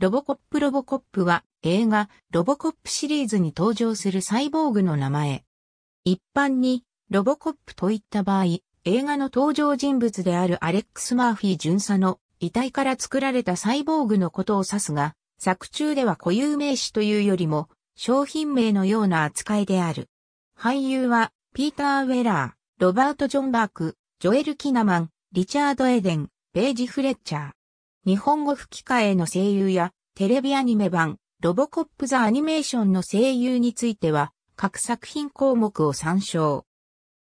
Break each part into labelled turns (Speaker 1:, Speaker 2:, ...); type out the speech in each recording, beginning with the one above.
Speaker 1: ロボコップロボコップは映画ロボコップシリーズに登場するサイボーグの名前。一般にロボコップといった場合、映画の登場人物であるアレックス・マーフィー巡査の遺体から作られたサイボーグのことを指すが、作中では固有名詞というよりも商品名のような扱いである。俳優はピーター・ウェラー、ロバート・ジョンバーク、ジョエル・キナマン、リチャード・エデン、ページ・フレッチャー。日本語吹き替えの声優やテレビアニメ版、ロボコップザアニメーションの声優については、各作品項目を参照。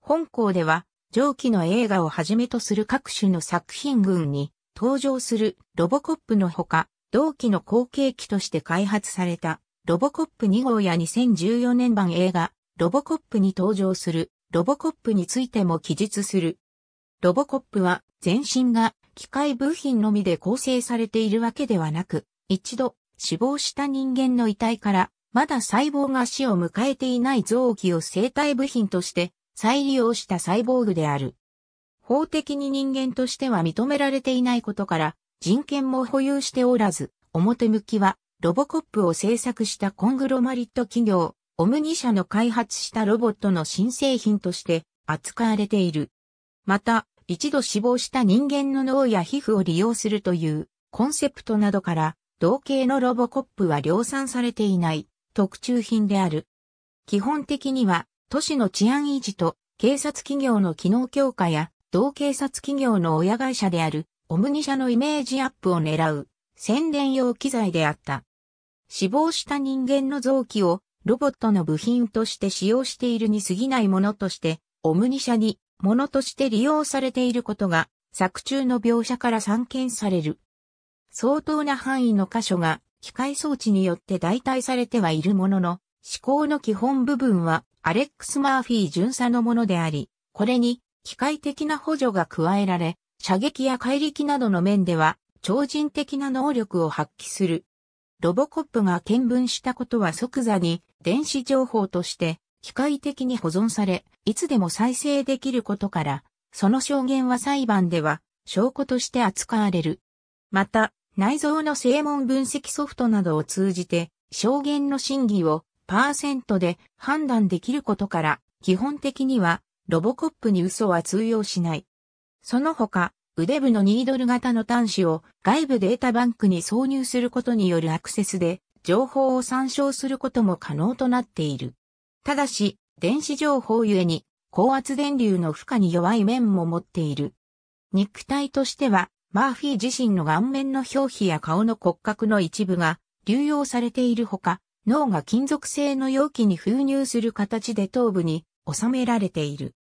Speaker 1: 本校では、上記の映画をはじめとする各種の作品群に登場するロボコップのほか、同期の後継機として開発されたロボコップ2号や2014年版映画、ロボコップに登場するロボコップについても記述する。ロボコップは全身が機械部品のみで構成されているわけではなく、一度死亡した人間の遺体から、まだ細胞が死を迎えていない臓器を生体部品として再利用したサイボーグである。法的に人間としては認められていないことから、人権も保有しておらず、表向きは、ロボコップを制作したコングロマリット企業、オムニ社の開発したロボットの新製品として扱われている。また、一度死亡した人間の脳や皮膚を利用するというコンセプトなどから、同型のロボコップは量産されていない特注品である。基本的には都市の治安維持と警察企業の機能強化や同警察企業の親会社であるオムニ社のイメージアップを狙う宣伝用機材であった。死亡した人間の臓器をロボットの部品として使用しているに過ぎないものとして、オムニ社にものとして利用されていることが作中の描写から散見される。相当な範囲の箇所が機械装置によって代替されてはいるものの、思考の基本部分はアレックス・マーフィー巡査のものであり、これに機械的な補助が加えられ、射撃や怪力などの面では超人的な能力を発揮する。ロボコップが見聞したことは即座に電子情報として機械的に保存され、いつでも再生できることから、その証言は裁判では証拠として扱われる。また、内蔵の正門分析ソフトなどを通じて、証言の真偽をパーセントで判断できることから、基本的にはロボコップに嘘は通用しない。その他、腕部のニードル型の端子を外部データバンクに挿入することによるアクセスで情報を参照することも可能となっている。ただし、電子情報ゆえに高圧電流の負荷に弱い面も持っている。肉体としてはマーフィー自身の顔面の表皮や顔の骨格の一部が流用されているほか、脳が金属製の容器に封入する形で頭部に収められている。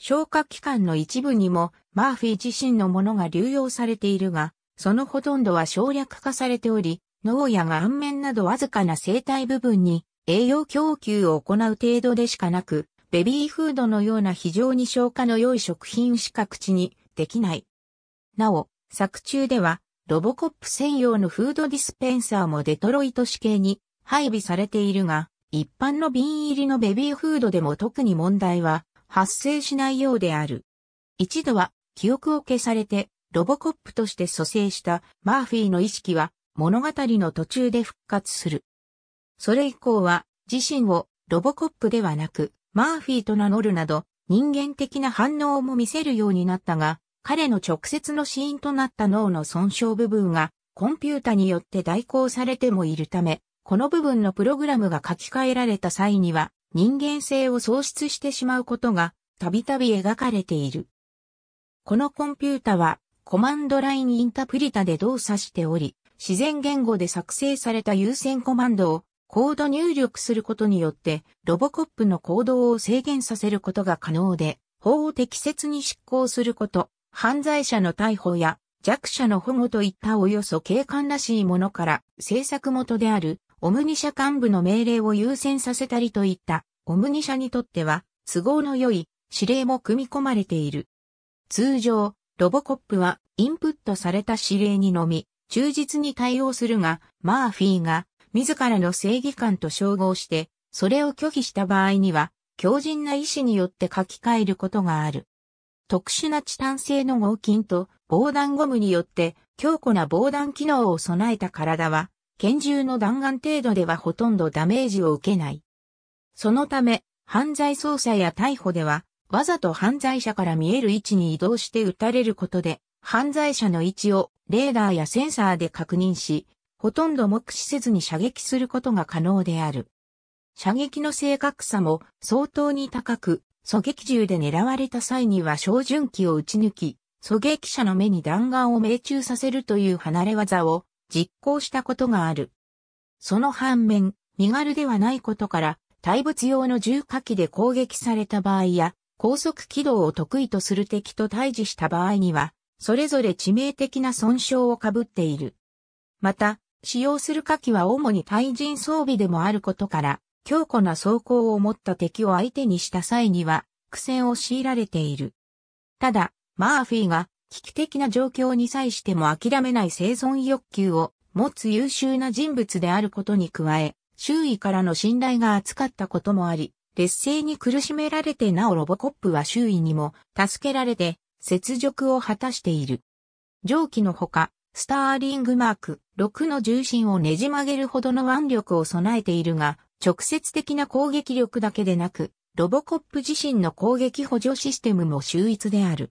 Speaker 1: 消化器官の一部にもマーフィー自身のものが流用されているが、そのほとんどは省略化されており、脳や顔面などわずかな生体部分に栄養供給を行う程度でしかなく、ベビーフードのような非常に消化の良い食品しか口にできない。なお、作中では、ロボコップ専用のフードディスペンサーもデトロイト市警に配備されているが、一般の瓶入りのベビーフードでも特に問題は発生しないようである。一度は記憶を消されてロボコップとして蘇生したマーフィーの意識は物語の途中で復活する。それ以降は自身をロボコップではなくマーフィーと名乗るなど人間的な反応も見せるようになったが、彼の直接の死因となった脳の損傷部分がコンピュータによって代行されてもいるため、この部分のプログラムが書き換えられた際には人間性を喪失してしまうことがたびたび描かれている。このコンピュータはコマンドラインインタプリタで動作しており、自然言語で作成された優先コマンドをコード入力することによってロボコップの行動を制限させることが可能で、法を適切に執行すること、犯罪者の逮捕や弱者の保護といったおよそ警官らしいものから政策元であるオムニ社幹部の命令を優先させたりといったオムニ社にとっては都合の良い指令も組み込まれている。通常、ロボコップはインプットされた指令にのみ忠実に対応するが、マーフィーが自らの正義感と称号して、それを拒否した場合には、強靭な意志によって書き換えることがある。特殊なチタン製の合金と防弾ゴムによって強固な防弾機能を備えた体は、拳銃の弾丸程度ではほとんどダメージを受けない。そのため、犯罪捜査や逮捕では、わざと犯罪者から見える位置に移動して撃たれることで、犯罪者の位置をレーダーやセンサーで確認し、ほとんど目視せずに射撃することが可能である。射撃の正確さも相当に高く、狙撃銃で狙われた際には照準器を撃ち抜き、狙撃者の目に弾丸を命中させるという離れ技を実行したことがある。その反面、身軽ではないことから、対物用の重火器で攻撃された場合や、高速軌道を得意とする敵と対峙した場合には、それぞれ致命的な損傷を被っている。また、使用する火器は主に対人装備でもあることから、強固な装甲を持った敵を相手にした際には苦戦を強いられている。ただ、マーフィーが危機的な状況に際しても諦めない生存欲求を持つ優秀な人物であることに加え、周囲からの信頼が厚かったこともあり、劣勢に苦しめられてなおロボコップは周囲にも助けられて雪辱を果たしている。上記のほか、スターリングマーク6の重心をねじ曲げるほどの腕力を備えているが、直接的な攻撃力だけでなく、ロボコップ自身の攻撃補助システムも秀逸である。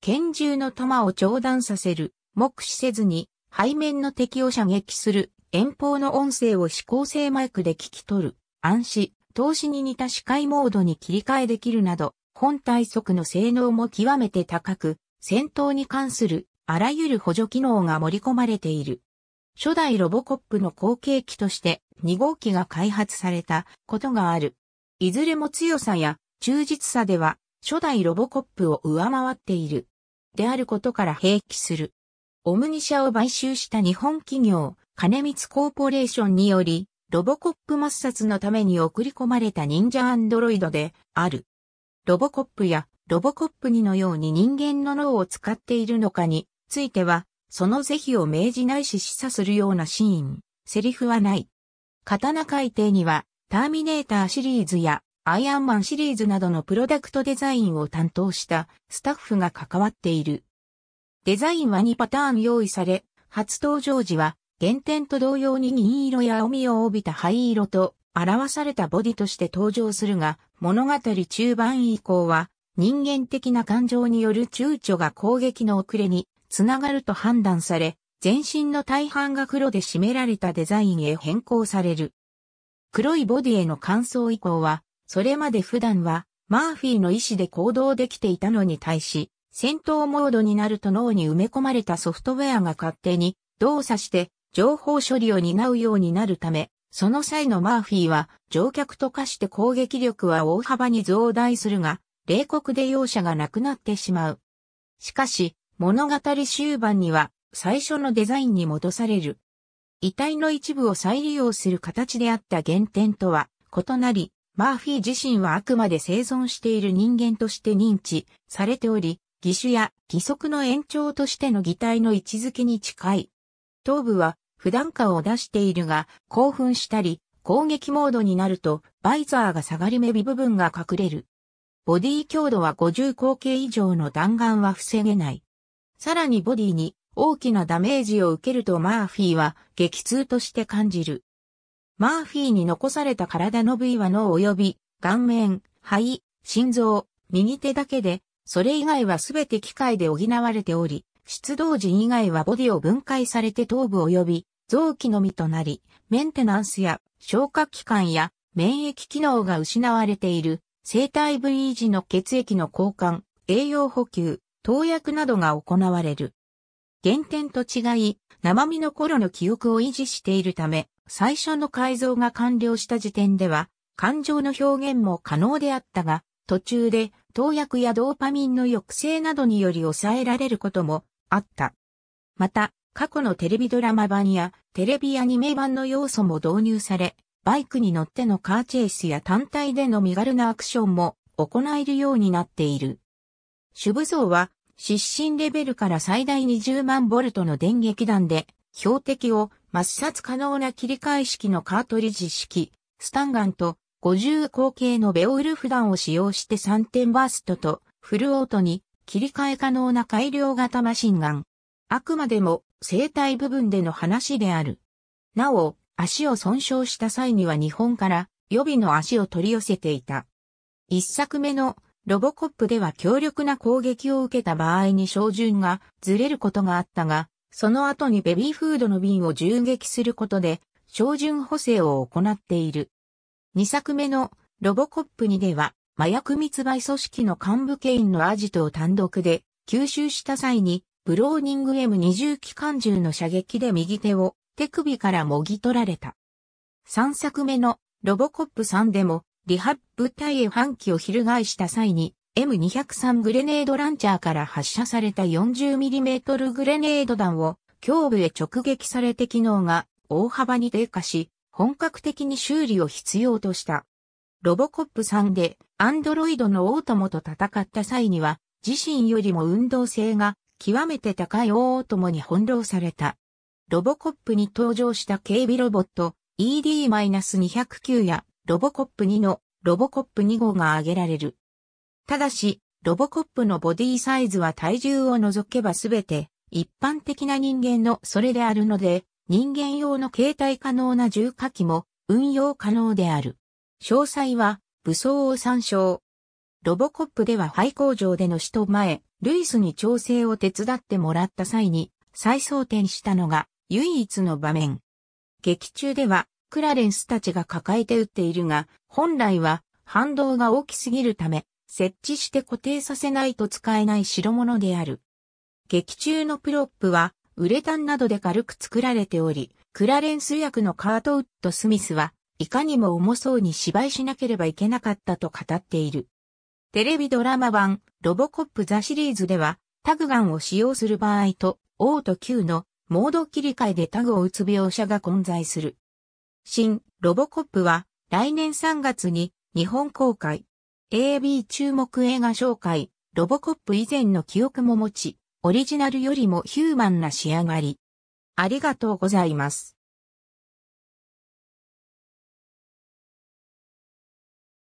Speaker 1: 拳銃の弾を長弾させる、目視せずに、背面の敵を射撃する、遠方の音声を指向性マイクで聞き取る、暗視、投資に似た視界モードに切り替えできるなど、本体速の性能も極めて高く、戦闘に関するあらゆる補助機能が盛り込まれている。初代ロボコップの後継機として2号機が開発されたことがある。いずれも強さや忠実さでは初代ロボコップを上回っている。であることから併記する。オムニ社を買収した日本企業、金光コーポレーションにより、ロボコップ抹殺のために送り込まれた忍者アンドロイドである。ロボコップやロボコップ2のように人間の脳を使っているのかについては、その是非を明示ないし示唆するようなシーン、セリフはない。刀改定には、ターミネーターシリーズや、アイアンマンシリーズなどのプロダクトデザインを担当したスタッフが関わっている。デザインは2パターン用意され、初登場時は原点と同様に銀色や青みを帯びた灰色と表されたボディとして登場するが、物語中盤以降は人間的な感情による躊躇が攻撃の遅れにつながると判断され、全身の大半が黒で締められたデザインへ変更される。黒いボディへの乾燥以降は、それまで普段はマーフィーの意思で行動できていたのに対し、戦闘モードになると脳に埋め込まれたソフトウェアが勝手に動作して情報処理を担うようになるため、その際のマーフィーは乗客と化して攻撃力は大幅に増大するが、冷酷で容赦がなくなってしまう。しかし、物語終盤には最初のデザインに戻される。遺体の一部を再利用する形であった原点とは異なり、マーフィー自身はあくまで生存している人間として認知されており、義手や義足の延長としての擬態の位置づけに近い。頭部は普段感を出しているが、興奮したり、攻撃モードになると、バイザーが下がり目微部分が隠れる。ボディ強度は50口径以上の弾丸は防げない。さらにボディに大きなダメージを受けるとマーフィーは激痛として感じる。マーフィーに残された体の部位は脳及び顔面、肺、心臓、右手だけで、それ以外はすべて機械で補われており、出動時以外はボディを分解されて頭部及び臓器のみとなり、メンテナンスや消化器官や免疫機能が失われている、生体部維持の血液の交換、栄養補給、投薬などが行われる。原点と違い、生身の頃の記憶を維持しているため、最初の改造が完了した時点では、感情の表現も可能であったが、途中で投薬やドーパミンの抑制などにより抑えられることもあった。また、過去のテレビドラマ版やテレビアニメ版の要素も導入され、バイクに乗ってのカーチェイスや単体での身軽なアクションも行えるようになっている。主武装は、失神レベルから最大20万ボルトの電撃弾で、標的を抹殺可能な切り替え式のカートリッジ式、スタンガンと50口径のベオウルフ弾を使用して3点バーストとフルオートに切り替え可能な改良型マシンガン。あくまでも生体部分での話である。なお、足を損傷した際には日本から予備の足を取り寄せていた。一作目のロボコップでは強力な攻撃を受けた場合に照準がずれることがあったが、その後にベビーフードの瓶を銃撃することで、照準補正を行っている。2作目のロボコップ2では、麻薬密売組織の幹部ケインのアジトを単独で吸収した際に、ブローニング M20 機関銃の射撃で右手を手首からもぎ取られた。3作目のロボコップ3でもリハップ隊へ反旗を翻した際に、M203 グレネードランチャーから発射された 40mm グレネード弾を胸部へ直撃されて機能が大幅に低下し、本格的に修理を必要とした。ロボコップ3でアンドロイドのオートモと戦った際には、自身よりも運動性が極めて高いオートモに翻弄された。ロボコップに登場した警備ロボット ED-209 やロボコップ2のロボコップ2号が挙げられる。ただし、ロボコップのボディサイズは体重を除けばすべて一般的な人間のそれであるので、人間用の携帯可能な重火器も運用可能である。詳細は武装を参照。ロボコップでは廃工場での死と前、ルイスに調整を手伝ってもらった際に再装填したのが唯一の場面。劇中ではクラレンスたちが抱えて打っているが、本来は反動が大きすぎるため、設置して固定させないと使えない代物である。劇中のプロップは、ウレタンなどで軽く作られており、クラレンス役のカートウッド・スミスは、いかにも重そうに芝居しなければいけなかったと語っている。テレビドラマ版、ロボコップ・ザ・シリーズでは、タグガンを使用する場合と、O と Q のモード切り替えでタグを打つ描写が混在する。新、ロボコップは、来年3月に日本公開。AB 注目映画紹介、ロボコップ以前の記憶も持ち、オリジナルよりもヒューマンな仕上がり。ありがとうございます。